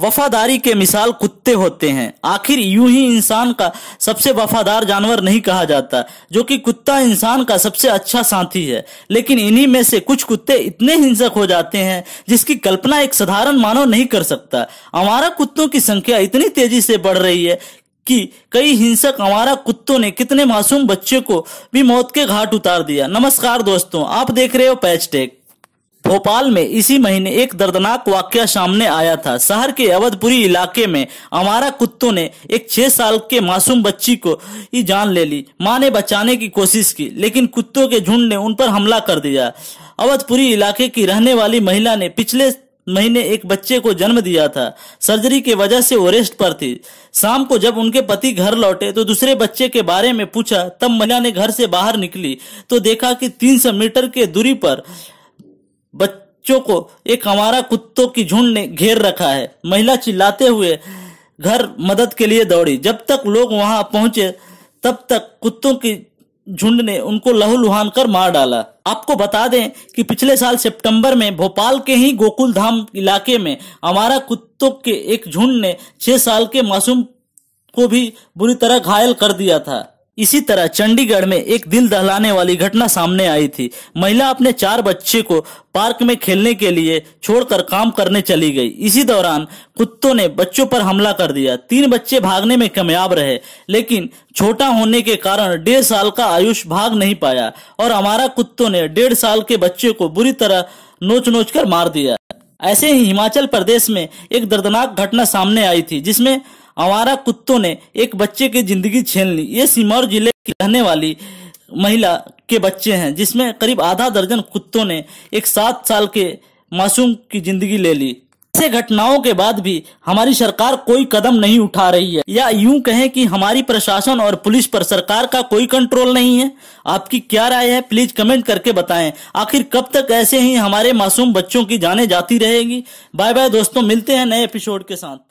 वफादारी के मिसाल कुत्ते होते हैं आखिर यूं ही इंसान का सबसे वफादार जानवर नहीं कहा जाता जो कि कुत्ता इंसान का सबसे अच्छा साथी है लेकिन इन्हीं में से कुछ कुत्ते इतने हिंसक हो जाते हैं जिसकी कल्पना एक साधारण मानव नहीं कर सकता हमारा कुत्तों की संख्या इतनी तेजी से बढ़ रही है कि कई हिंसक हमारा कुत्तों ने कितने मासूम बच्चे को भी मौत के घाट उतार दिया नमस्कार दोस्तों आप देख रहे हो पैच टेक भोपाल में इसी महीने एक दर्दनाक वाक्य सामने आया था शहर के अवधपुरी इलाके में अमारा कुत्तों ने एक छह साल के मासूम बच्ची को ही जान ले ली मां ने बचाने की कोशिश की लेकिन कुत्तों के झुंड ने उन पर हमला कर दिया अवधपुरी इलाके की रहने वाली महिला ने पिछले महीने एक बच्चे को जन्म दिया था सर्जरी की वजह से वो रेस्ट पर थी शाम को जब उनके पति घर लौटे तो दूसरे बच्चे के बारे में पूछा तब महिला ने घर से बाहर निकली तो देखा कि 300 मीटर के दूरी पर बच्चों को एक हमारा कुत्तों की झुंड ने घेर रखा है महिला चिल्लाते हुए घर मदद के लिए दौड़ी जब तक लोग वहां पहुंचे तब तक कुत्तों की झुंड ने उनको लहूलुहान कर मार डाला आपको बता दें कि पिछले साल सितंबर में भोपाल के ही गोकुल धाम इलाके में हमारा कुत्तों के एक झुंड ने छह साल के मासूम को भी बुरी तरह घायल कर दिया था इसी तरह चंडीगढ़ में एक दिल दहलाने वाली घटना सामने आई थी महिला अपने चार बच्चे को पार्क में खेलने के लिए छोड़कर काम करने चली गई इसी दौरान कुत्तों ने बच्चों पर हमला कर दिया तीन बच्चे भागने में कामयाब रहे लेकिन छोटा होने के कारण डेढ़ साल का आयुष भाग नहीं पाया और हमारा कुत्तों ने डेढ़ साल के बच्चे को बुरी तरह नोच नोच कर मार दिया ऐसे ही हिमाचल प्रदेश में एक दर्दनाक घटना सामने आई थी जिसमें आवारा कुत्तों ने एक बच्चे की जिंदगी छीन ली ये सिमौर जिले की रहने वाली महिला के बच्चे हैं जिसमें करीब आधा दर्जन कुत्तों ने एक सात साल के मासूम की जिंदगी ले ली ऐसे घटनाओं के बाद भी हमारी सरकार कोई कदम नहीं उठा रही है या यूं कहें कि हमारी प्रशासन और पुलिस पर सरकार का कोई कंट्रोल नहीं है आपकी क्या राय है प्लीज कमेंट करके बताएं आखिर कब तक ऐसे ही हमारे मासूम बच्चों की जाने जाती रहेगी बाय बाय दोस्तों मिलते हैं नए एपिसोड के साथ